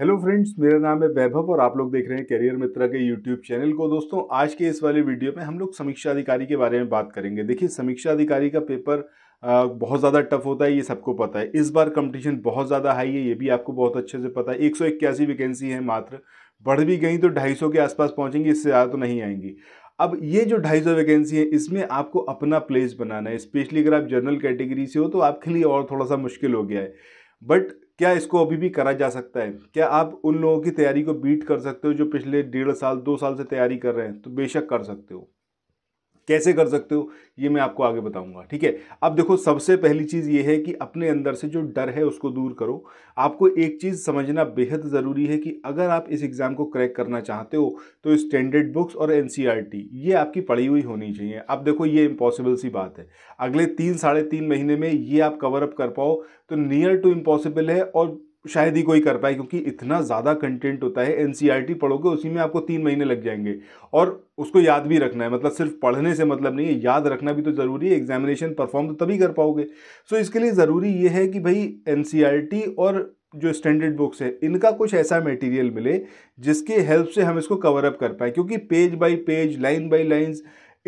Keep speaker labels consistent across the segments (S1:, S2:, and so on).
S1: hello friends मेरा नाम है वैभव और आप लोग देख रहे हैं करियर मित्रा के यूट्यूब चैनल को दोस्तों आज के इस वाले वीडियो में हम लोग समीक्षा अधिकारी के बारे में बात करेंगे देखिए समीक्षा अधिकारी का पेपर बहुत ज़्यादा टफ होता है ये सबको पता है इस बार कंपटीशन बहुत ज़्यादा हाई है ये भी आपको बहुत अच्छे से पता है एक वैकेंसी है मात्र बढ़ भी गई तो सौ के आसपास पहुँचेंगी इससे ज़्यादा तो नहीं आएंगी अब ये जो सौ वैकेंसी है इसमें आपको अपना प्लेस बनाना है स्पेशली अगर आप जनरल कैटेगरी से हो तो आपके लिए और थोड़ा सा मुश्किल हो गया है बट क्या इसको अभी भी करा जा सकता है क्या आप उन लोगों की तैयारी को बीट कर सकते हो जो पिछले डेढ़ साल दो साल से तैयारी कर रहे हैं तो बेशक कर सकते हो कैसे कर सकते हो ये मैं आपको आगे बताऊंगा ठीक है अब देखो सबसे पहली चीज़ ये है कि अपने अंदर से जो डर है उसको दूर करो आपको एक चीज़ समझना बेहद ज़रूरी है कि अगर आप इस एग्ज़ाम को क्रैक करना चाहते हो तो स्टैंडर्ड बुक्स और एन ये आपकी पढ़ी हुई होनी चाहिए अब देखो ये इम्पॉसिबल सी बात है अगले तीन साढ़े तीन महीने में ये आप कवर अप कर पाओ तो नियर टू इम्पॉसिबल है और शायद ही कोई कर पाए क्योंकि इतना ज़्यादा कंटेंट होता है एन e पढ़ोगे उसी में आपको तीन महीने लग जाएंगे और उसको याद भी रखना है मतलब सिर्फ पढ़ने से मतलब नहीं है याद रखना भी तो ज़रूरी है एग्जामिनेशन परफॉर्म तो तभी कर पाओगे सो इसके लिए ज़रूरी ये है कि भाई एन e और जो स्टैंडर्ड बुक्स हैं इनका कुछ ऐसा मटेरियल मिले जिसके हेल्प से हम इसको कवर अप कर पाए क्योंकि page by page line by lines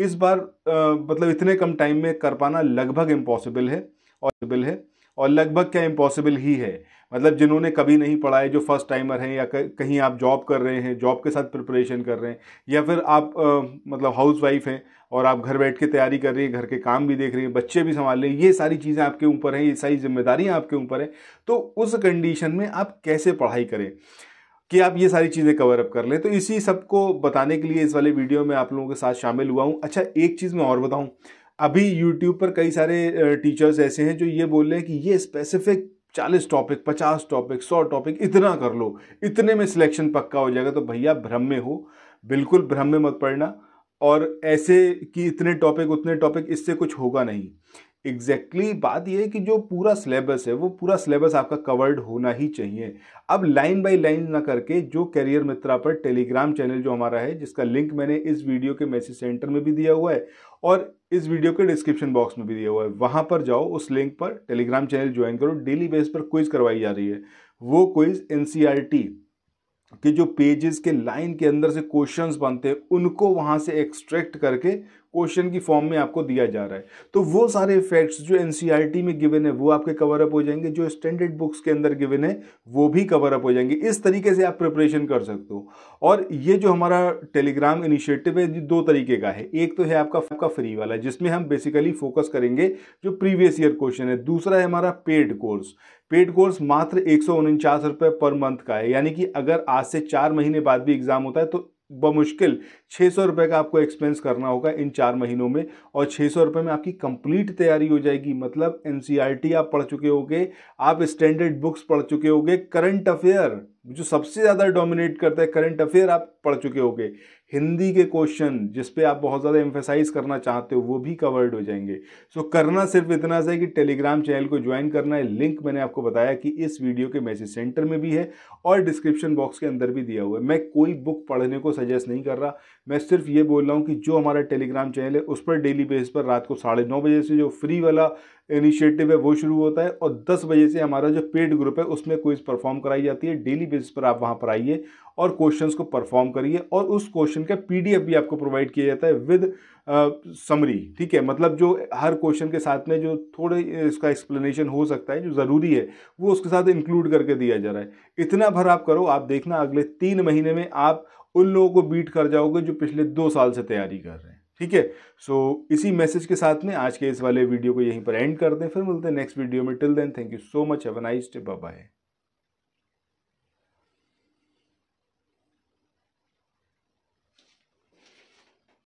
S1: इस बार आ, मतलब इतने कम टाइम में कर पाना लगभग इम्पॉसिबल है और है और लगभग क्या इम्पॉसिबल ही है मतलब जिन्होंने कभी नहीं पढ़ा है जो फर्स्ट टाइमर हैं या कहीं आप जॉब कर रहे हैं जॉब के साथ प्रिपरेशन कर रहे हैं या फिर आप आ, मतलब हाउस वाइफ हैं और आप घर बैठ के तैयारी कर रही हैं घर के काम भी देख रही हैं बच्चे भी संभाल रहे हैं ये सारी चीज़ें आपके ऊपर हैं ये सारी जिम्मेदारियाँ आपके ऊपर हैं तो उस कंडीशन में आप कैसे पढ़ाई करें कि आप ये सारी चीज़ें कवर अप कर लें तो इसी सबको बताने के लिए इस वाले वीडियो में आप लोगों के साथ शामिल हुआ हूँ अच्छा एक चीज़ मैं और बताऊँ अभी यूट्यूब पर कई सारे टीचर्स ऐसे हैं जो ये बोल रहे हैं कि ये स्पेसिफिक चालीस टॉपिक पचास टॉपिक सौ टॉपिक इतना कर लो इतने में सिलेक्शन पक्का हो जाएगा तो भैया भ्रम में हो बिल्कुल भ्रम में मत पड़ना और ऐसे कि इतने टॉपिक उतने टॉपिक इससे कुछ होगा नहीं एग्जैक्टली exactly बात यह है कि जो पूरा सिलेबस है वो पूरा सिलेबस आपका कवर्ड होना ही चाहिए अब लाइन बाय लाइन ना करके जो करियर मित्रा पर टेलीग्राम चैनल जो हमारा है जिसका लिंक मैंने इस वीडियो के मैसेज सेंटर में भी दिया हुआ है और इस वीडियो के डिस्क्रिप्शन बॉक्स में भी दिया हुआ है वहाँ पर जाओ उस लिंक पर टेलीग्राम चैनल ज्वाइन करो डेली बेस पर क्विज करवाई जा रही है वो क्विज एन e के जो पेजेस के लाइन के अंदर से क्वेश्चंस बनते हैं उनको वहाँ से एक्सट्रैक्ट करके क्वेश्चन की फॉर्म में आपको दिया जा रहा है तो वो सारे फैक्ट्स जो एन e में गिवन है वो आपके कवर अप हो जाएंगे जो स्टैंडर्ड बुक्स के अंदर गिवन है वो भी कवर अप हो जाएंगे इस तरीके से आप प्रिपरेशन कर सकते हो और ये जो हमारा टेलीग्राम इनिशिएटिव है ये दो तरीके का है एक तो है आपका आपका फ्री वाला जिसमें हम बेसिकली फोकस करेंगे जो प्रीवियस ईयर क्वेश्चन है दूसरा है हमारा पेड कोर्स पेड कोर्स मात्र एक रुपए पर मंथ का है यानी कि अगर आज से चार महीने बाद भी एग्जाम होता है तो बमुश्किल छः सौ रुपये का आपको एक्सपेंस करना होगा इन चार महीनों में और छः सौ रुपये में आपकी कंप्लीट तैयारी हो जाएगी मतलब एन e आप पढ़ चुके होगे आप स्टैंडर्ड बुक्स पढ़ चुके होगे करंट अफेयर जो सबसे ज़्यादा डोमिनेट करता है करंट अफेयर आप पढ़ चुके होंगे हिंदी के क्वेश्चन जिस पे आप बहुत ज़्यादा एम्फेसाइज करना चाहते हो वो भी कवर्ड हो जाएंगे सो so, करना सिर्फ इतना सा है कि टेलीग्राम चैनल को ज्वाइन करना है लिंक मैंने आपको बताया कि इस वीडियो के मैसेज सेंटर में भी है और डिस्क्रिप्शन बॉक्स के अंदर भी दिया हुआ है मैं कोई बुक पढ़ने को सजेस्ट नहीं कर रहा मैं सिर्फ ये बोल रहा हूँ कि जो हमारा टेलीग्राम चैनल है उस पर डेली बेस पर रात को साढ़े बजे से जो फ्री वाला इनिशिएटिव है वो शुरू होता है और 10 बजे से हमारा जो पेड ग्रुप है उसमें क्विज परफॉर्म कराई जाती है डेली बेसिस पर आप वहाँ पर आइए और क्वेश्चंस को परफॉर्म करिए और उस क्वेश्चन का पीडीएफ भी आपको प्रोवाइड किया जाता है विद समरी ठीक है मतलब जो हर क्वेश्चन के साथ में जो थोड़े इसका एक्सप्लेनेशन हो सकता है जो ज़रूरी है वो उसके साथ इंक्लूड करके दिया जा रहा है इतना भर आप करो आप देखना अगले तीन महीने में आप उन लोगों को बीट कर जाओगे जो पिछले दो साल से तैयारी कर रहे हैं ठीक है सो इसी मैसेज के साथ में आज के इस वाले वीडियो को यहीं पर एंड करते हैं फिर मिलते हैं नेक्स्ट वीडियो में till then thank you so much have a nice day bye